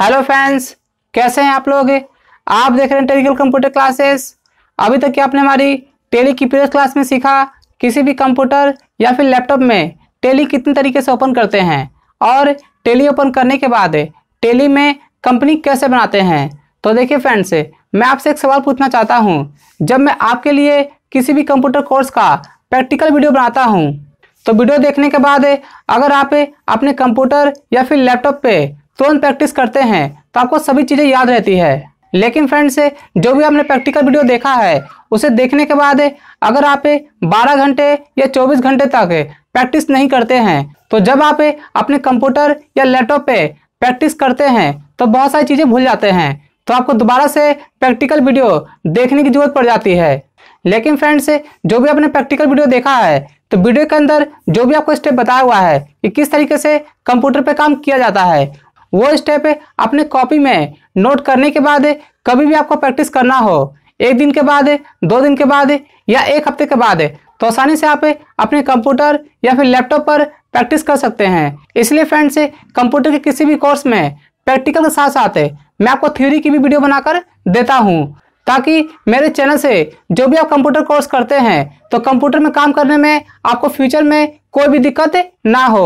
hello friends कैसे हैं आप लोग आप देख रहे हैं टेलीकल कंप्यूटर क्लासेस अभी तक कि आपने हमारी टेली की प्रीवियस क्लास में सीखा किसी भी कंप्यूटर या फिर लैपटॉप में टेली कितने तरीके से ओपन करते हैं और टेली ओपन करने के बाद टेली में कंपनी कैसे बनाते हैं तो देखिए फ्रेंड्स मैं आपसे एक सवाल पूछना चाहता हूँ जब मैं आपके लिए किसी भी कंप्यूटर कोर्स का प्रैक्टिकल वीडियो बनाता हूँ तो वीडियो देखने के बाद अगर आप अपने कंप्यूटर या फिर लैपटॉप पे तुरंत प्रैक्टिस करते हैं तो आपको सभी चीज़ें याद रहती है लेकिन फ्रेंड्स जो भी आपने प्रैक्टिकल वीडियो देखा है उसे देखने के बाद अगर आप 12 घंटे या 24 घंटे तक प्रैक्टिस नहीं करते हैं तो जब आप अपने कंप्यूटर या लैपटॉप पे प्रैक्टिस करते हैं तो बहुत सारी चीज़ें भूल जाते हैं तो आपको दोबारा से प्रैक्टिकल वीडियो देखने की जरूरत पड़ जाती है लेकिन फ्रेंड्स जो भी आपने प्रैक्टिकल वीडियो देखा है तो वीडियो के अंदर जो भी आपको स्टेप बताया हुआ है कि किस तरीके से कंप्यूटर पर काम किया जाता है वो स्टेप अपने कॉपी में नोट करने के बाद कभी भी आपको प्रैक्टिस करना हो एक दिन के बाद दो दिन के बाद या एक हफ्ते के बाद तो आसानी से आप अपने कंप्यूटर या फिर लैपटॉप पर प्रैक्टिस कर सकते हैं इसलिए फ्रेंड्स कंप्यूटर के किसी भी कोर्स में प्रैक्टिकल के साथ साथ मैं आपको थ्योरी की भी वीडियो बनाकर देता हूँ ताकि मेरे चैनल से जो भी आप कंप्यूटर कोर्स करते हैं तो कंप्यूटर में काम करने में आपको फ्यूचर में कोई भी दिक्कत ना हो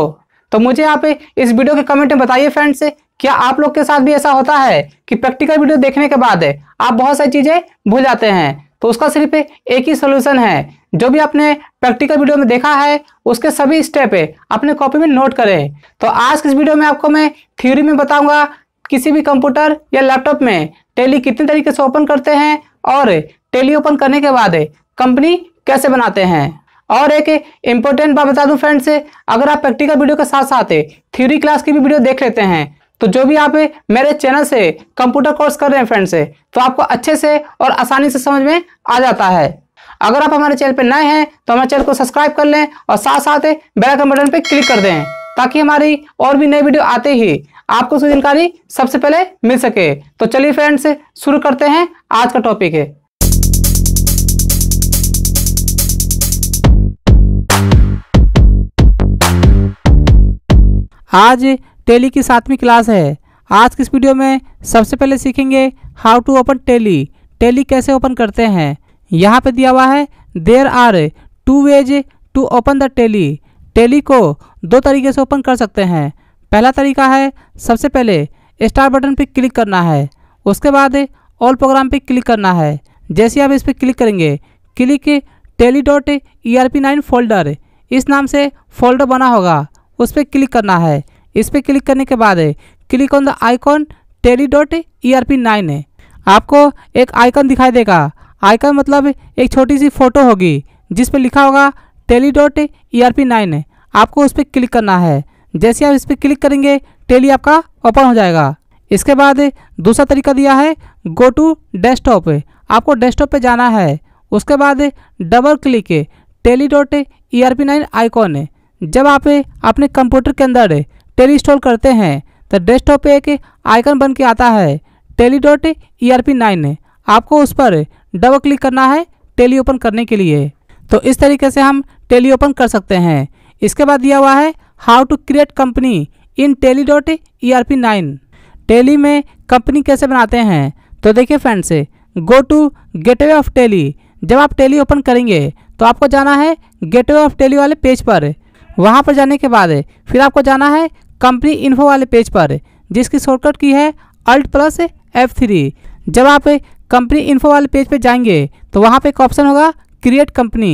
तो मुझे यहाँ पे इस वीडियो के कमेंट में बताइए फ्रेंड्स क्या आप लोग के साथ भी ऐसा होता है कि प्रैक्टिकल वीडियो देखने के बाद आप बहुत सारी चीज़ें भूल जाते हैं तो उसका सिर्फ एक ही सोल्यूशन है जो भी आपने प्रैक्टिकल वीडियो में देखा है उसके सभी स्टेप अपने कॉपी में नोट करें तो आज इस वीडियो में आपको मैं थ्योरी में बताऊंगा किसी भी कंप्यूटर या लैपटॉप में टेली कितने तरीके से ओपन करते हैं और टेली ओपन करने के बाद कंपनी कैसे बनाते हैं और एक इंपॉर्टेंट बात बता दूं फ्रेंड्स अगर आप प्रैक्टिकल वीडियो के साथ साथ थ्योरी क्लास की भी वीडियो देख लेते हैं तो जो भी आप मेरे चैनल से कंप्यूटर कोर्स कर रहे हैं फ्रेंड्स तो आपको अच्छे से और आसानी से समझ में आ जाता है अगर आप हमारे चैनल पर नए हैं तो हमारे चैनल को सब्सक्राइब कर लें और साथ साथ बेलाइकन बटन पर क्लिक कर दें ताकि हमारी और भी नई वीडियो आते ही आपको उसकी जानकारी सबसे पहले मिल सके तो चलिए फ्रेंड्स शुरू करते हैं आज का टॉपिक है आज टेली की सातवीं क्लास है आज की इस वीडियो में सबसे पहले सीखेंगे how to open Tally Tally कैसे ओपन करते हैं यहाँ पे दिया हुआ है there are two ways to open the Tally Tally को दो तरीके से ओपन कर सकते हैं पहला तरीका है सबसे पहले स्टार बटन पर क्लिक करना है उसके बाद ऑल प्रोग्राम पर क्लिक करना है जैसे आप इस पर क्लिक करेंगे click Tally dot E R P nine folder इस नाम से फोल्डर बना होगा उस पर क्लिक करना है इस पर क्लिक करने के बाद click on the icon Tally dot E R P nine है आपको एक आइकन दिखाई देगा आइकन मतलब एक छोटी सी फोटो होगी जिस पर लिखा होगा Tally dot E R P nine आपको उस पर क्लिक करना है जैसे आप इस पर क्लिक करेंगे टेली आपका ओपन हो जाएगा इसके बाद दूसरा तरीका दिया है गो टू डेस्कटॉप आपको डेस्कटॉप पे जाना है उसके बाद double click Tally dot E R P nine icon है जब आप अपने कंप्यूटर के अंदर टेली इंस्टॉल करते हैं तो डेस्कटॉप पे एक आइकन बन के आता है Tally dot E R P nine आपको उस पर डबल क्लिक करना है टेली ओपन करने के लिए तो इस तरीके से हम टेली ओपन कर सकते हैं इसके बाद दिया हुआ है how to create company in Tally dot E R P nine Tally में कंपनी कैसे बनाते हैं तो देखिए friends go to gateway of Tally जब आप टेली ओपन करेंगे तो आपको जाना है गेटवे ऑफ टेली वाले पेज पर वहाँ पर जाने के बाद फिर आपको जाना है कंपनी इन्फो वाले पेज पर जिसकी शॉर्टकट की है अल्ट प्लस एफ थ्री जब आप कंपनी इन्फो वाले पेज पर जाएंगे तो वहाँ पे एक ऑप्शन होगा क्रिएट कंपनी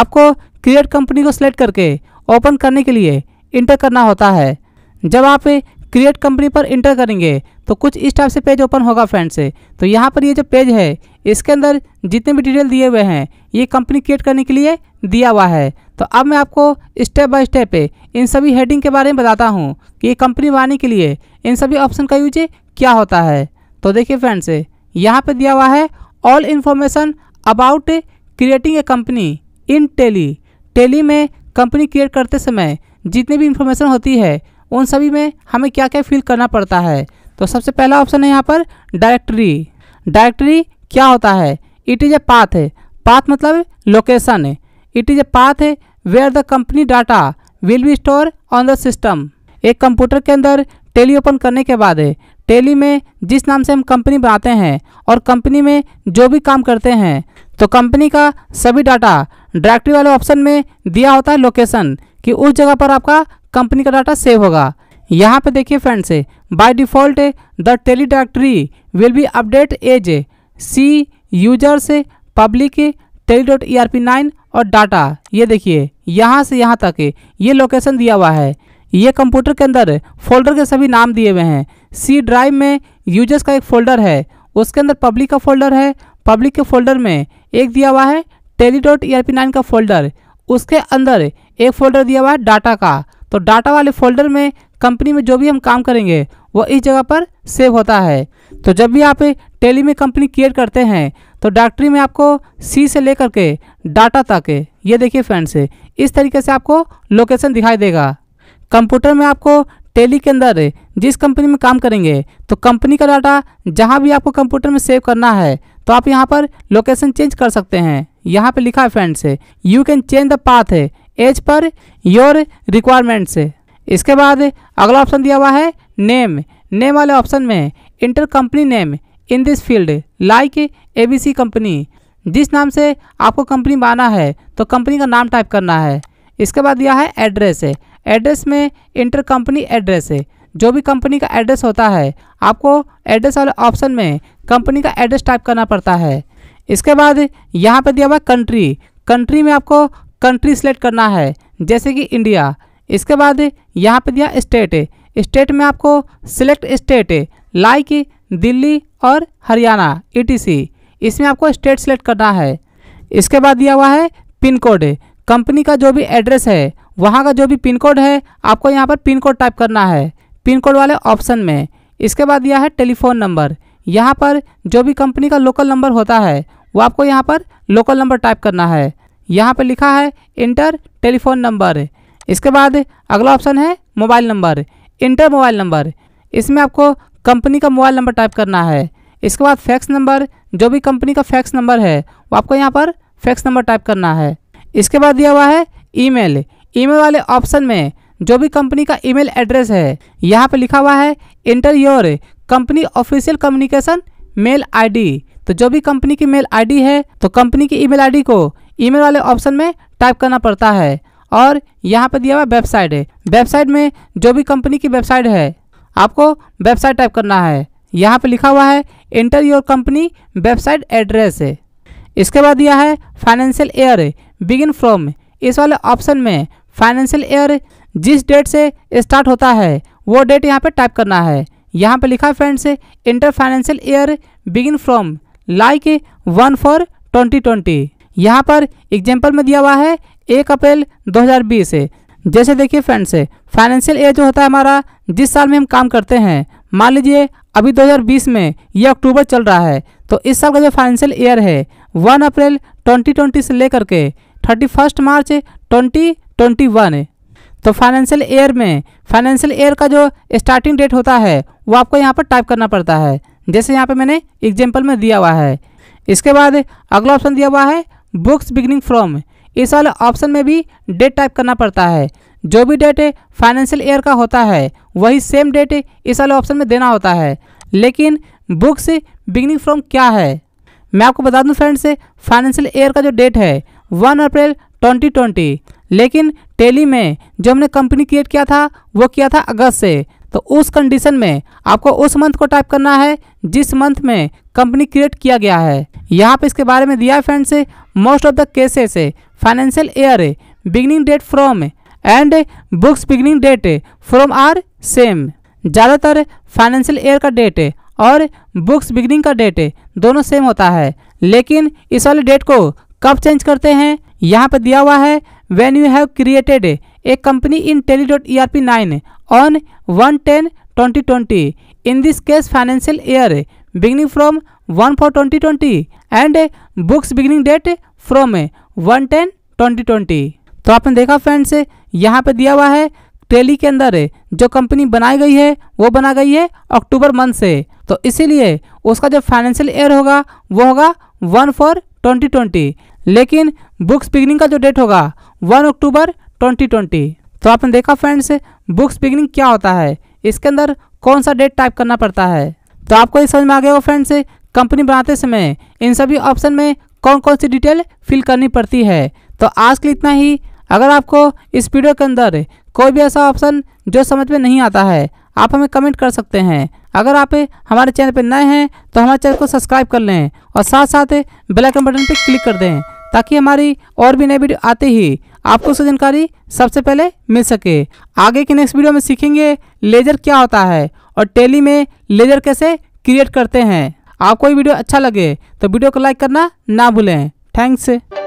आपको क्रिएट कंपनी को सिलेक्ट करके ओपन करने के लिए इंटर करना होता है जब आप क्रिएट कंपनी पर इंटर करेंगे तो कुछ इस टाइप से पेज ओपन होगा फ्रेंड्स तो यहाँ पर ये जो पेज है इसके अंदर जितने भी डिटेल दिए हुए हैं ये कंपनी क्रिएट करने के लिए दिया हुआ है तो अब मैं आपको स्टेप बाय स्टेप इन सभी हेडिंग के बारे में बताता हूँ कि ये कंपनी बनाने के लिए इन सभी ऑप्शन का यूज क्या होता है तो देखिए फ्रेंड्स यहाँ पे दिया हुआ है all information about creating a company in Tally Tally में कंपनी क्रिएट करते समय जितनी भी इंफॉर्मेशन होती है उन सभी में हमें क्या क्या फिल करना पड़ता है तो सबसे पहला ऑप्शन है यहाँ पर डायरेक्टरी डायरेक्टरी क्या होता है इट इज़ ए पाथ है पाथ मतलब लोकेशन है इट इज़ ए पाथ है where the company data will be store on the system एक कंप्यूटर के अंदर टेली ओपन करने के बाद टेली में जिस नाम से हम कंपनी बनाते हैं और कंपनी में जो भी काम करते हैं तो कंपनी का सभी डाटा डायरेक्टरी वाले ऑप्शन में दिया होता है लोकेशन कि उस जगह पर आपका कंपनी का डाटा सेव होगा यहाँ पे देखिए friends by default the Tally directory will be update as C users public Tally dot E R P nine और डाटा ये देखिए यहाँ से यहाँ तक ये लोकेशन दिया हुआ है ये कंप्यूटर के अंदर फोल्डर के सभी नाम दिए हुए हैं सी ड्राइव में यूजर्स का एक फोल्डर है उसके अंदर पब्लिक का फोल्डर है पब्लिक के फोल्डर में एक दिया हुआ है Tally dot E R P nine का फोल्डर उसके अंदर एक फोल्डर दिया हुआ है डाटा का तो डाटा वाले फोल्डर में कंपनी में जो भी हम काम करेंगे वो इस जगह पर सेव होता है तो जब भी आप टेली में कंपनी क्रिएट करते हैं तो डॉक्टरी में आपको सी से लेकर के डाटा तक ये देखिए फ्रेंड्स इस तरीके से आपको लोकेशन दिखाई देगा कंप्यूटर में आपको टेली के अंदर जिस कंपनी में काम करेंगे तो कंपनी का डाटा जहाँ भी आपको कंप्यूटर में सेव करना है तो आप यहाँ पर लोकेशन चेंज कर सकते हैं यहाँ पर लिखा है friends you can change the path है एज पर योर रिक्वायरमेंट्स इसके बाद अगला ऑप्शन दिया हुआ है नेम नेम वाले ऑप्शन में enter company name in this field like ABC company जिस नाम से आपको कंपनी बना है तो कंपनी का नाम टाइप करना है इसके बाद यह है एड्रेस है एड्रेस में इंटर कंपनी एड्रेस है जो भी कंपनी का एड्रेस होता है आपको एड्रेस वाले ऑप्शन में कंपनी का एड्रेस टाइप करना पड़ता है इसके बाद यहाँ पर दिया हुआ कंट्री कंट्री में आपको कंट्री सेलेक्ट करना है जैसे कि इंडिया इसके बाद यहाँ पर दिया स्टेट स्टेट में आपको सिलेक्ट स्टेट लाइक दिल्ली और हरियाणा ई e इसमें आपको स्टेट सेलेक्ट करना है इसके बाद दिया हुआ है पिन कोड कंपनी का जो भी एड्रेस है वहाँ का जो भी पिन कोड है आपको यहाँ पर पिन कोड टाइप करना है पिन कोड वाले ऑप्शन में इसके बाद दिया है टेलीफोन नंबर यहाँ पर जो भी कंपनी का लोकल नंबर होता है वो आपको यहाँ पर लोकल नंबर टाइप करना है यहाँ पर लिखा है इंटर टेलीफोन नंबर इसके बाद अगला ऑप्शन है mobile number enter mobile number इसमें आपको कंपनी का मोबाइल नंबर टाइप करना है इसके बाद फैक्स नंबर जो भी कंपनी का फैक्स नंबर है वो आपको यहाँ पर फैक्स नंबर टाइप करना है इसके बाद दिया हुआ है ईमेल ईमेल वाले ऑप्शन में जो भी कंपनी का ईमेल एड्रेस है यहाँ पे लिखा हुआ है enter your company official communication mail ID तो जो भी कंपनी की मेल आईडी है तो कंपनी की ईमेल आईडी को ईमेल वाले ऑप्शन में टाइप करना पड़ता है और यहाँ पे दिया हुआ वेबसाइट है वेबसाइट में जो भी कंपनी की वेबसाइट है आपको वेबसाइट टाइप करना है यहाँ पर लिखा हुआ है enter your company website address है इसके बाद यह है फाइनेंशियल ईयर बिगिन फ्रॉम इस वाले ऑप्शन में फाइनेंशियल ईयर जिस डेट से स्टार्ट होता है वो डेट यहाँ पे टाइप करना है यहाँ पे लिखा है friends enter financial year begin from like one four twenty twenty यहाँ पर एग्जाम्पल में दिया हुआ है एक अप्रैल 2020 बीस जैसे देखिए फ्रेंड्स फाइनेंशियल ईयर जो होता है हमारा जिस साल में हम काम करते हैं मान लीजिए अभी 2020 में यह अक्टूबर चल रहा है तो इस साल का जो फाइनेंशियल ईयर है 1 अप्रैल 2020 से लेकर के 31 मार्च 2021 तो फाइनेंशियल ईयर में फाइनेंशियल ईयर का जो स्टार्टिंग डेट होता है वो आपको यहाँ पर टाइप करना पड़ता है जैसे यहाँ पर मैंने एग्जाम्पल में दिया हुआ है इसके बाद अगला ऑप्शन दिया हुआ है बुक्स बिगनिंग फ्रॉम इस वाले ऑप्शन में भी डेट टाइप करना पड़ता है जो भी डेट फाइनेंशियल ईयर का होता है वही सेम डेट इस वाले ऑप्शन में देना होता है लेकिन बुक्स बिगनिंग फ्रॉम क्या है मैं आपको बता दूं फ्रेंड्स फाइनेंशियल ईयर का जो डेट है वन अप्रैल ट्वेंटी ट्वेंटी लेकिन टेली में जो हमने कंपनी क्रिएट किया था वो किया था अगस्त से तो उस कंडीशन में आपको उस मंथ को टाइप करना है जिस मंथ में कंपनी क्रिएट किया गया है यहाँ पे इसके बारे में दिया है friends most of the cases financial year beginning date from and books beginning date from are same ज़्यादातर फाइनेंशियल ईयर का डेट और बुक्स बिगनिंग का डेट दोनों सेम होता है लेकिन इस वाले डेट को कब चेंज करते हैं यहाँ पर दिया हुआ है when you have created a company in Tally dot E R P nine on one ten twenty twenty in this case financial year beginning from one four twenty twenty and books beginning date from one ten twenty twenty तो आपने देखा friends यहाँ पे दिया हुआ है tele के अंदर जो कंपनी बनाई गई है वो बना गई है अक्टूबर मंथ से तो इसीलिए उसका जो फाइनेंशियल ईयर होगा वो होगा वन फॉर ट्वेंटी ट्वेंटी लेकिन बुक्स बिगनिंग का जो डेट होगा वन अक्टूबर ट्वेंटी ट्वेंटी तो आपने देखा फ्रेंड्स बुक्स बिगनिंग क्या होता है इसके अंदर कौन सा डेट टाइप करना पड़ता है तो आपको ये समझ में आ गया होगा फ्रेंड्स कंपनी बनाते समय इन सभी ऑप्शन में कौन कौन सी डिटेल फिल करनी पड़ती है तो आज के लिए इतना ही अगर आपको इस वीडियो के अंदर कोई भी ऐसा ऑप्शन जो समझ में नहीं आता है आप हमें कमेंट कर सकते हैं अगर आप हमारे चैनल पर नए हैं तो हमारे चैनल को सब्सक्राइब कर लें और साथ साथ बेल बटन पर क्लिक कर दें ताकि हमारी और भी नई वीडियो आते ही आपको उसकी जानकारी सबसे पहले मिल सके आगे की नेक्स्ट वीडियो में सीखेंगे लेज़र क्या होता है और टेली में लेज़र कैसे क्रिएट करते हैं आपको ये वीडियो अच्छा लगे तो वीडियो को लाइक करना ना भूलें थैंक्स